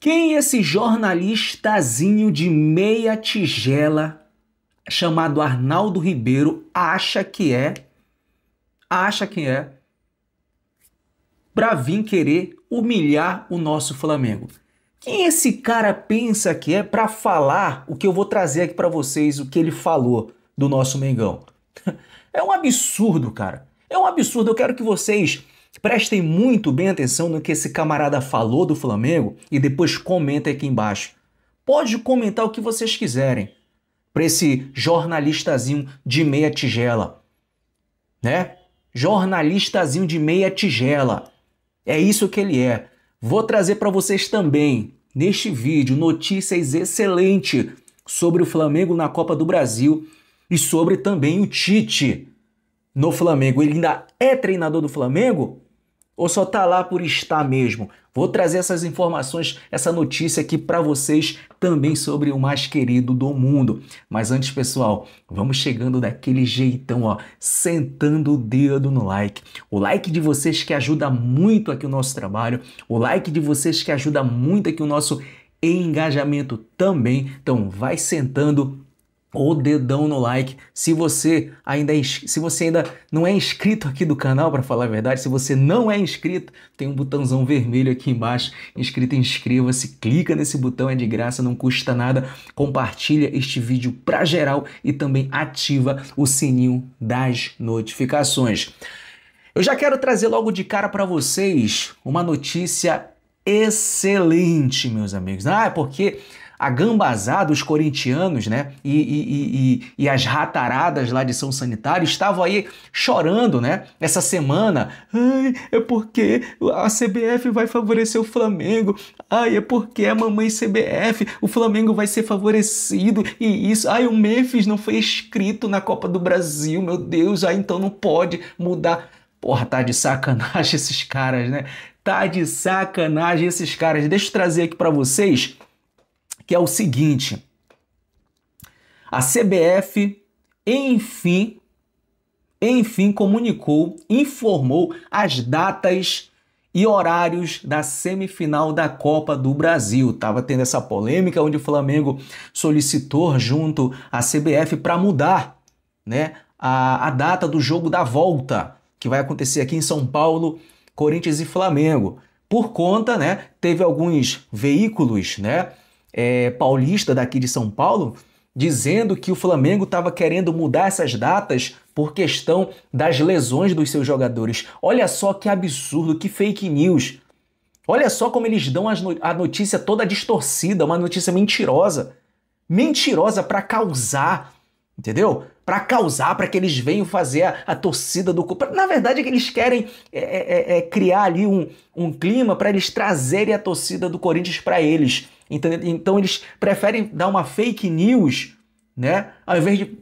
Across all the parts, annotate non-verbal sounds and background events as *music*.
Quem é esse jornalistazinho de meia tigela chamado Arnaldo Ribeiro acha que é? Acha que é? Pra vir querer humilhar o nosso Flamengo. Quem esse cara pensa que é para falar o que eu vou trazer aqui para vocês, o que ele falou do nosso Mengão? *laughs* É um absurdo, cara. É um absurdo. Eu quero que vocês Prestem muito bem atenção no que esse camarada falou do Flamengo e depois comentem aqui embaixo. Pode comentar o que vocês quiserem para esse jornalistazinho de meia tigela, né? Jornalistazinho de meia tigela. É isso que ele é. Vou trazer para vocês também neste vídeo notícias excelentes sobre o Flamengo na Copa do Brasil e sobre também o Tite no Flamengo. Ele ainda é treinador do Flamengo? Ou só tá lá por estar mesmo? Vou trazer essas informações, essa notícia aqui para vocês também sobre o mais querido do mundo. Mas antes, pessoal, vamos chegando daquele jeitão, ó, sentando o dedo no like. O like de vocês que ajuda muito aqui o nosso trabalho, o like de vocês que ajuda muito aqui o nosso engajamento também. Então, vai sentando o dedão no like. Se você ainda é, se você ainda não é inscrito aqui do canal, para falar a verdade, se você não é inscrito, tem um botãozão vermelho aqui embaixo, inscrito inscreva-se, clica nesse botão, é de graça, não custa nada. Compartilha este vídeo para geral e também ativa o sininho das notificações. Eu já quero trazer logo de cara para vocês uma notícia excelente, meus amigos. Ah, é porque gambazada os corintianos, né? E, e, e, e, as rataradas lá de São Sanitário estavam aí chorando, né? Essa semana. Ai, é porque a CBF vai favorecer o Flamengo. Ai, é porque a mamãe CBF, o Flamengo vai ser favorecido. E isso. Ai, o Memphis não foi escrito na Copa do Brasil, meu Deus. Ai, então não pode mudar. Porra, tá de sacanagem *laughs* esses caras, né? Tá de sacanagem esses caras. Deixa eu trazer aqui para vocês que é o seguinte: a CBF, enfim, enfim comunicou, informou as datas e horários da semifinal da Copa do Brasil. Tava tendo essa polêmica onde o Flamengo solicitou junto à CBF para mudar, né, a, a data do jogo da volta que vai acontecer aqui em São Paulo, Corinthians e Flamengo. Por conta, né, teve alguns veículos, né, é, paulista daqui de São Paulo, dizendo que o Flamengo estava querendo mudar essas datas por questão das lesões dos seus jogadores. Olha só que absurdo, que fake news. Olha só como eles dão a notícia toda distorcida, uma notícia mentirosa. Mentirosa para causar, entendeu? para causar, para que eles venham fazer a, a torcida do clube. Na verdade, é que eles querem é, é, é, é criar ali um, um clima para eles trazerem a torcida do Corinthians para eles. Então eles preferem dar uma fake news, né? Ao invés de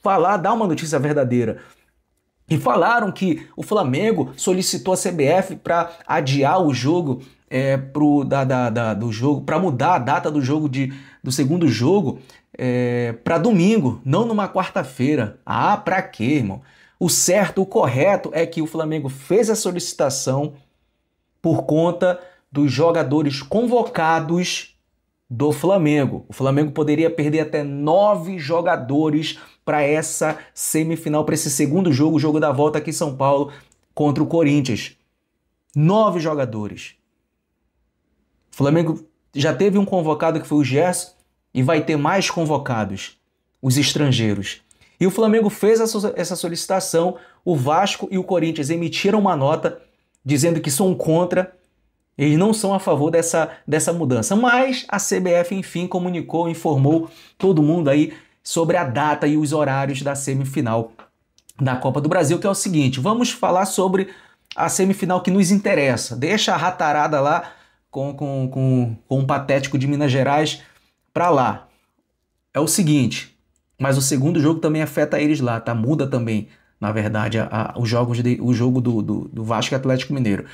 falar, dar uma notícia verdadeira. E falaram que o Flamengo solicitou a CBF para adiar o jogo é, pro, da, da, da do jogo, para mudar a data do jogo de, do segundo jogo é, para domingo, não numa quarta-feira. Ah, para quê, irmão? O certo, o correto é que o Flamengo fez a solicitação por conta dos jogadores convocados do Flamengo. O Flamengo poderia perder até nove jogadores para essa semifinal, para esse segundo jogo, o jogo da volta aqui em São Paulo contra o Corinthians. Nove jogadores. O Flamengo já teve um convocado que foi o Gerson e vai ter mais convocados, os estrangeiros. E o Flamengo fez essa solicitação, o Vasco e o Corinthians emitiram uma nota dizendo que são contra, eles não são a favor dessa, dessa mudança. Mas a CBF, enfim, comunicou, informou todo mundo aí sobre a data e os horários da semifinal da Copa do Brasil, que é o seguinte: vamos falar sobre a semifinal que nos interessa. Deixa a ratarada lá com, com, com, com um patético de Minas Gerais para lá. É o seguinte, mas o segundo jogo também afeta eles lá, tá? Muda também, na verdade, a, a, os jogos de, o jogo do, do, do Vasco e Atlético Mineiro.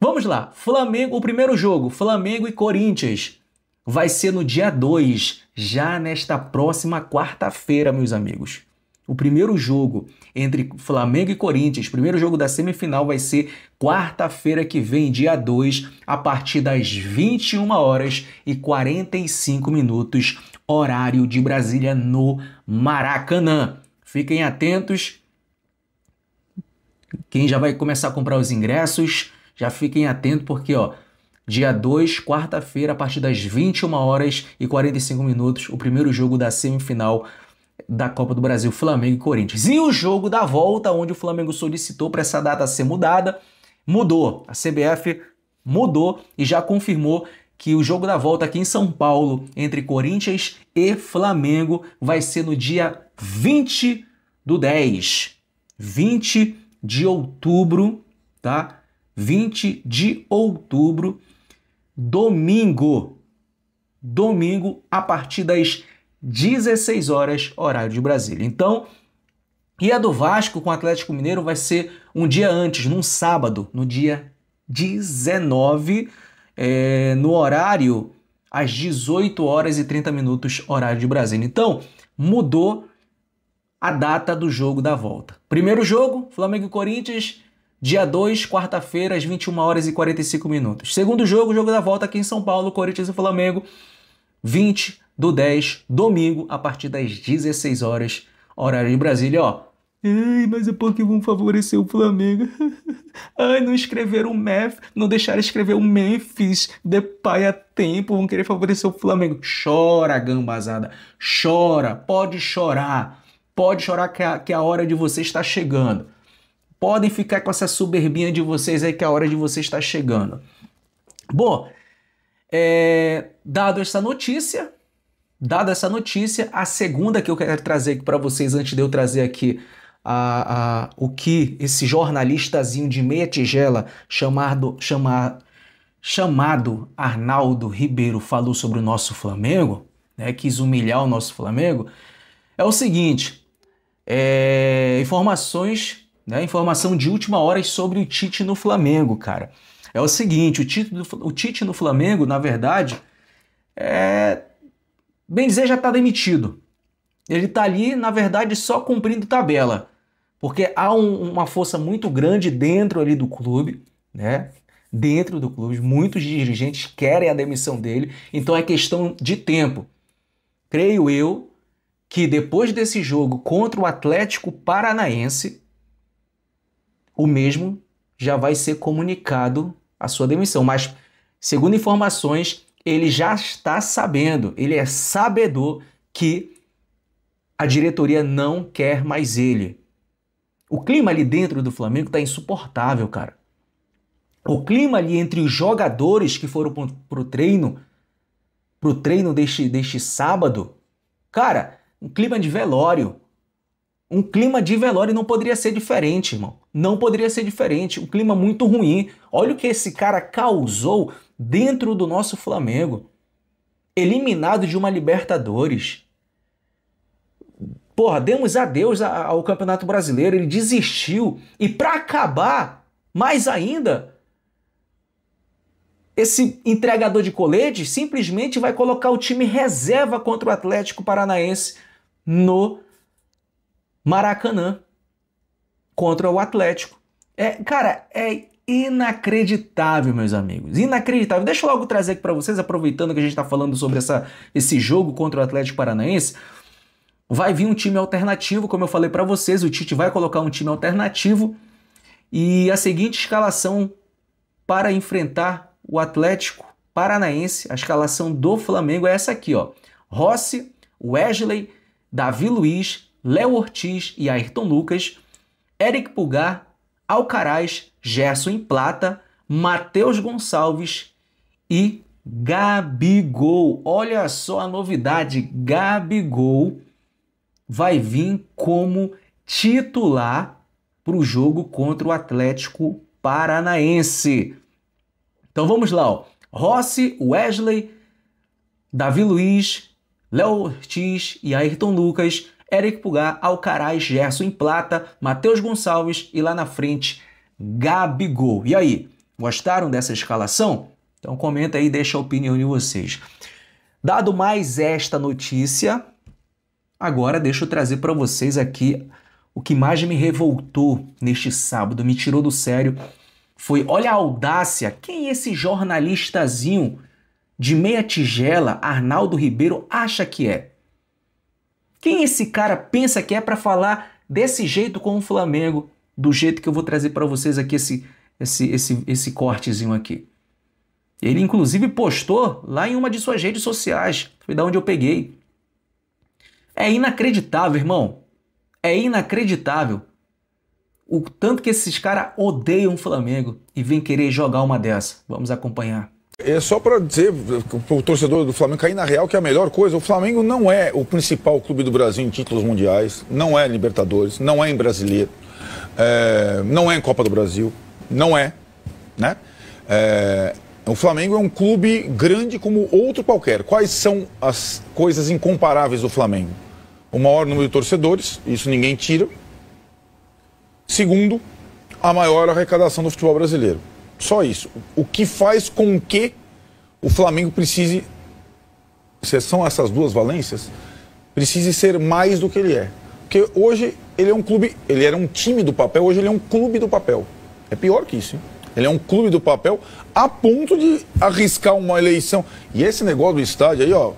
Vamos lá, Flamengo, o primeiro jogo, Flamengo e Corinthians, vai ser no dia 2, já nesta próxima quarta-feira, meus amigos. O primeiro jogo entre Flamengo e Corinthians, primeiro jogo da semifinal, vai ser quarta-feira que vem, dia 2, a partir das 21 horas e 45 minutos, horário de Brasília, no Maracanã. Fiquem atentos. Quem já vai começar a comprar os ingressos, já fiquem atentos, porque ó, dia 2, quarta-feira, a partir das 21 horas e 45 minutos, o primeiro jogo da semifinal da Copa do Brasil, Flamengo e Corinthians. E o jogo da volta, onde o Flamengo solicitou para essa data ser mudada, mudou. A CBF mudou e já confirmou que o jogo da volta aqui em São Paulo, entre Corinthians e Flamengo, vai ser no dia 20 do 10. 20 de outubro, tá? 20 de outubro, domingo. Domingo, a partir das 16 horas, horário de Brasília. Então, e a do Vasco com o Atlético Mineiro vai ser um dia antes, num sábado, no dia 19, é, no horário às 18 horas e 30 minutos, horário de Brasília. Então, mudou a data do jogo da volta. Primeiro jogo, Flamengo e Corinthians, dia 2, quarta-feira, às 21 horas e 45 minutos. Segundo jogo, jogo da volta aqui em São Paulo, Corinthians e Flamengo, 20 do 10, domingo, a partir das 16 horas, horário de Brasília, ó. Ai, mas é porque vão favorecer o Flamengo. *laughs* Ai, não escreveram o Mef não deixaram escrever o Memphis, pai a tempo, vão querer favorecer o Flamengo. Chora, gambazada, chora, pode chorar, pode chorar que a, que a hora de você está chegando. Podem ficar com essa soberbinha de vocês aí que a hora de você está chegando. Bom, é, dado essa notícia, Dada essa notícia, a segunda que eu quero trazer aqui para vocês, antes de eu trazer aqui a, a, o que esse jornalistazinho de meia tigela chamado, chama, chamado Arnaldo Ribeiro falou sobre o nosso Flamengo, né, quis humilhar o nosso Flamengo, é o seguinte: é, informações, né, informação de última hora sobre o Tite no Flamengo, cara. É o seguinte: o Tite, o Tite no Flamengo, na verdade, é bem dizer, já está demitido. Ele está ali, na verdade, só cumprindo tabela, porque há um, uma força muito grande dentro ali do clube, né? Dentro do clube, muitos dirigentes querem a demissão dele, então é questão de tempo. Creio eu que depois desse jogo contra o Atlético Paranaense, o mesmo já vai ser comunicado a sua demissão. Mas, segundo informações, ele já está sabendo, ele é sabedor que a diretoria não quer mais ele. O clima ali dentro do Flamengo está insuportável, cara. O clima ali entre os jogadores que foram para pro treino, pro treino deste, deste sábado, cara, um clima de velório. Um clima de velório não poderia ser diferente, irmão. Não poderia ser diferente. Um clima muito ruim. Olha o que esse cara causou dentro do nosso Flamengo. Eliminado de uma Libertadores. Porra, demos adeus ao Campeonato Brasileiro. Ele desistiu. E para acabar, mais ainda, esse entregador de coletes simplesmente vai colocar o time reserva contra o Atlético Paranaense no Maracanã contra o Atlético. É, cara, é inacreditável, meus amigos. Inacreditável. Deixa eu logo trazer aqui para vocês, aproveitando que a gente está falando sobre essa, esse jogo contra o Atlético Paranaense. Vai vir um time alternativo, como eu falei para vocês, o Tite vai colocar um time alternativo e a seguinte escalação para enfrentar o Atlético Paranaense, a escalação do Flamengo é essa aqui, ó. Rossi, Wesley, Davi Luiz, Léo Ortiz e Ayrton Lucas, Eric Pulgar, Alcaraz, Gerson Plata, Matheus Gonçalves e Gabigol. Olha só a novidade: Gabigol vai vir como titular para o jogo contra o Atlético Paranaense. Então vamos lá: ó. Rossi, Wesley, Davi Luiz, Léo Ortiz e Ayrton Lucas, Eric Pulgar, Alcaraz, Gerson em Plata, Matheus Gonçalves e lá na frente Gabigol. E aí, gostaram dessa escalação? Então comenta aí, deixa a opinião de vocês. Dado mais esta notícia, agora deixa eu trazer para vocês aqui o que mais me revoltou neste sábado, me tirou do sério, foi olha a audácia, quem é esse jornalistazinho de meia tigela, Arnaldo Ribeiro, acha que é? Quem esse cara pensa que é para falar desse jeito com o Flamengo, do jeito que eu vou trazer para vocês aqui esse, esse, esse, esse cortezinho aqui? Ele inclusive postou lá em uma de suas redes sociais, foi da onde eu peguei. É inacreditável, irmão. É inacreditável o tanto que esses caras odeiam o Flamengo e vêm querer jogar uma dessa. Vamos acompanhar. É só para dizer para o torcedor do Flamengo cair na real que é a melhor coisa. O Flamengo não é o principal clube do Brasil em títulos mundiais, não é Libertadores, não é em Brasileiro, é, não é em Copa do Brasil, não é, né? É, o Flamengo é um clube grande como outro qualquer. Quais são as coisas incomparáveis do Flamengo? O maior número de torcedores, isso ninguém tira. Segundo, a maior arrecadação do futebol brasileiro. Só isso. O que faz com que o Flamengo precise, se são essas duas valências, precise ser mais do que ele é. Porque hoje ele é um clube, ele era um time do papel, hoje ele é um clube do papel. É pior que isso, hein? Ele é um clube do papel a ponto de arriscar uma eleição. E esse negócio do estádio aí, ó,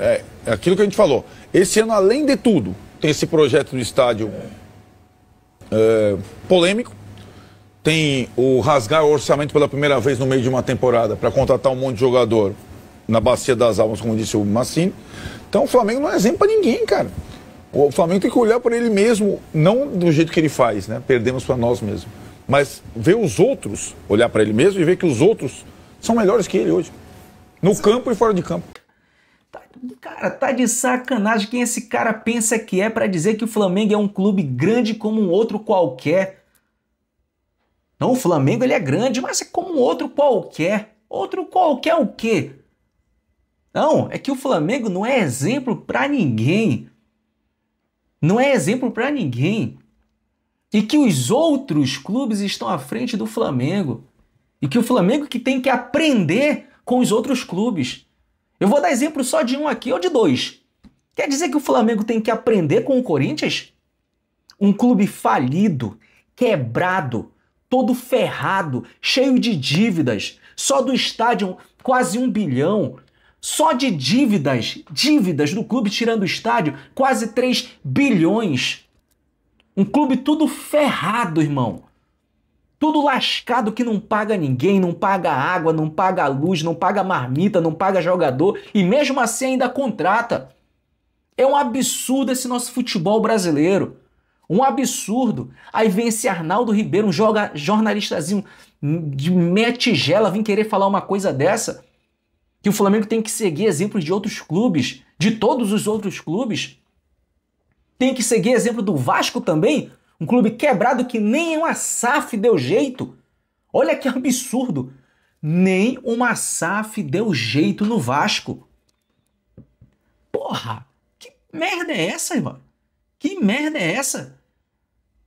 é, é aquilo que a gente falou. Esse ano, além de tudo, tem esse projeto do estádio é, polêmico, tem o rasgar o orçamento pela primeira vez no meio de uma temporada para contratar um monte de jogador na bacia das almas, como disse o Massini. Então o Flamengo não é exemplo para ninguém, cara. O Flamengo tem que olhar para ele mesmo, não do jeito que ele faz, né? Perdemos para nós mesmo Mas ver os outros, olhar para ele mesmo e ver que os outros são melhores que ele hoje. No campo e fora de campo. Tá, cara, tá de sacanagem quem esse cara pensa que é para dizer que o Flamengo é um clube grande como um outro qualquer. Então o Flamengo ele é grande, mas é como outro qualquer. Outro qualquer o quê? Não, é que o Flamengo não é exemplo para ninguém. Não é exemplo para ninguém. E que os outros clubes estão à frente do Flamengo. E que o Flamengo que tem que aprender com os outros clubes. Eu vou dar exemplo só de um aqui ou de dois. Quer dizer que o Flamengo tem que aprender com o Corinthians? Um clube falido, quebrado, todo ferrado, cheio de dívidas. Só do estádio, quase um bilhão. Só de dívidas, dívidas do clube tirando o estádio, quase 3 bilhões. Um clube tudo ferrado, irmão. Tudo lascado que não paga ninguém, não paga água, não paga luz, não paga marmita, não paga jogador e mesmo assim ainda contrata. É um absurdo esse nosso futebol brasileiro. Um absurdo. Aí vem esse Arnaldo Ribeiro, um joga, jornalistazinho de meia tigela, querer falar uma coisa dessa. Que o Flamengo tem que seguir exemplos de outros clubes, de todos os outros clubes. Tem que seguir exemplo do Vasco também, um clube quebrado que nem uma SAF deu jeito. Olha que absurdo. Nem uma SAF deu jeito no Vasco. Porra, que merda é essa, irmão? Que merda é essa?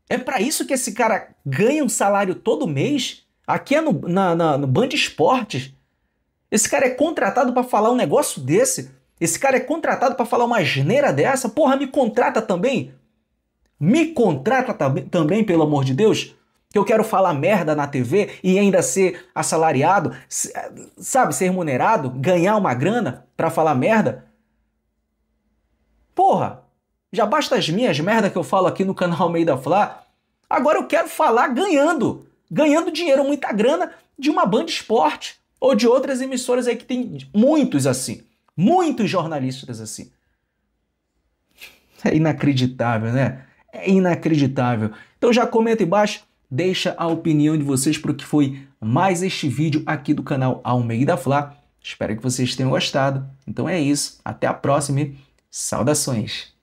É para isso que esse cara ganha um salário todo mês? Aqui é no, na, na, no Band Esportes. Esse cara é contratado para falar um negócio desse? Esse cara é contratado para falar uma geneira dessa? Porra, me contrata também? Me contrata também, pelo amor de Deus? Que eu quero falar merda na TV e ainda ser assalariado, sabe, ser remunerado, ganhar uma grana para falar merda? Porra! Já basta as minhas merda que eu falo aqui no canal Almeida Flá. Agora eu quero falar ganhando. Ganhando dinheiro, muita grana de uma Band Esporte ou de outras emissoras aí que tem muitos assim. Muitos jornalistas assim. É inacreditável, né? É inacreditável. Então já comenta embaixo, deixa a opinião de vocês para o que foi mais este vídeo aqui do canal Almeida Flá. Espero que vocês tenham gostado. Então é isso. Até a próxima. Saudações.